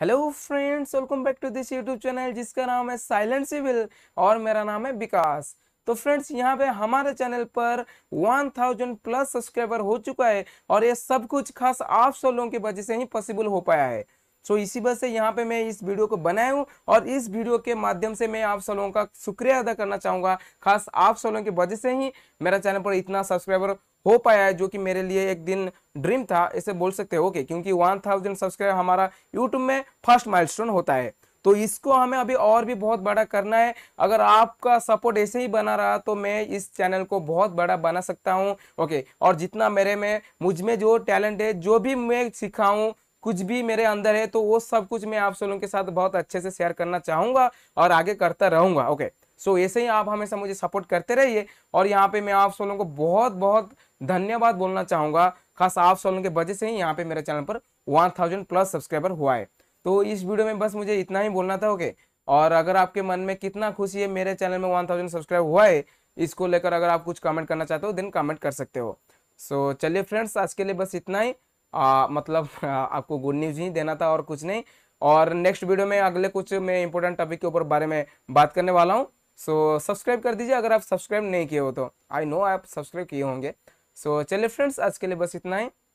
hello friends welcome back to this YouTube channel जिसका नाम है साइलेंट सिविल और मेरा नाम है विकास तो फ्रेंड्स यहाँ पे हमारे चैनल पर 1000 प्लस सब्सक्राइबर हो चुका है और ये सब कुछ खास आप सब लोगों की वजह से ही पॉसिबल हो पाया है सो इसी वजह से यहाँ पे मैं इस वीडियो को बनाया हूँ और इस वीडियो के माध्यम से मैं आप सब लोगों का शुक्रिया अदा करना चाहूँगा खास आप सब लोगों की वजह से ही मेरा चैनल पर इतना सब्सक्राइबर हो पाया है जो कि मेरे लिए एक दिन ड्रीम था ऐसे बोल सकते हो ओके क्योंकि वन थाउजेंड सब्सक्राइबर हमारा यूट्यूब में फर्स्ट माइलस्टोन होता है तो इसको हमें अभी और भी बहुत बड़ा करना है अगर आपका सपोर्ट ऐसे ही बना रहा तो मैं इस चैनल को बहुत बड़ा बना सकता हूँ ओके और जितना मेरे में मुझ में जो टैलेंट है जो भी मैं सीखा हूँ कुछ भी मेरे अंदर है तो वो सब कुछ मैं आप सब लोगों के साथ बहुत अच्छे से शेयर करना चाहूंगा और आगे करता रहूंगा ओके सो so, ऐसे ही आप हमेशा मुझे सपोर्ट करते रहिए और यहाँ पे मैं आप सब लोगों को बहुत बहुत धन्यवाद बोलना चाहूंगा खास आप सब लोगों के वजह से ही यहाँ पे मेरे चैनल पर थाउजेंड प्लस सब्सक्राइबर हुआ है तो इस वीडियो में बस मुझे इतना ही बोलना था ओके और अगर आपके मन में कितना खुशी है मेरे चैनल में वन थाउजेंड सब्सक्राइब हुआ है इसको लेकर अगर आप कुछ कमेंट करना चाहते हो देन कमेंट कर सकते हो सो so, चलिए फ्रेंड्स आज के लिए बस इतना ही आ, मतलब आ, आपको गुड न्यूज़ ही देना था और कुछ नहीं और नेक्स्ट वीडियो में अगले कुछ मैं इंपॉर्टेंट टॉपिक के ऊपर बारे में बात करने वाला हूँ सो so, सब्सक्राइब कर दीजिए अगर आप सब्सक्राइब नहीं किए हो तो आई नो आप सब्सक्राइब किए होंगे सो so, चलिए फ्रेंड्स आज के लिए बस इतना ही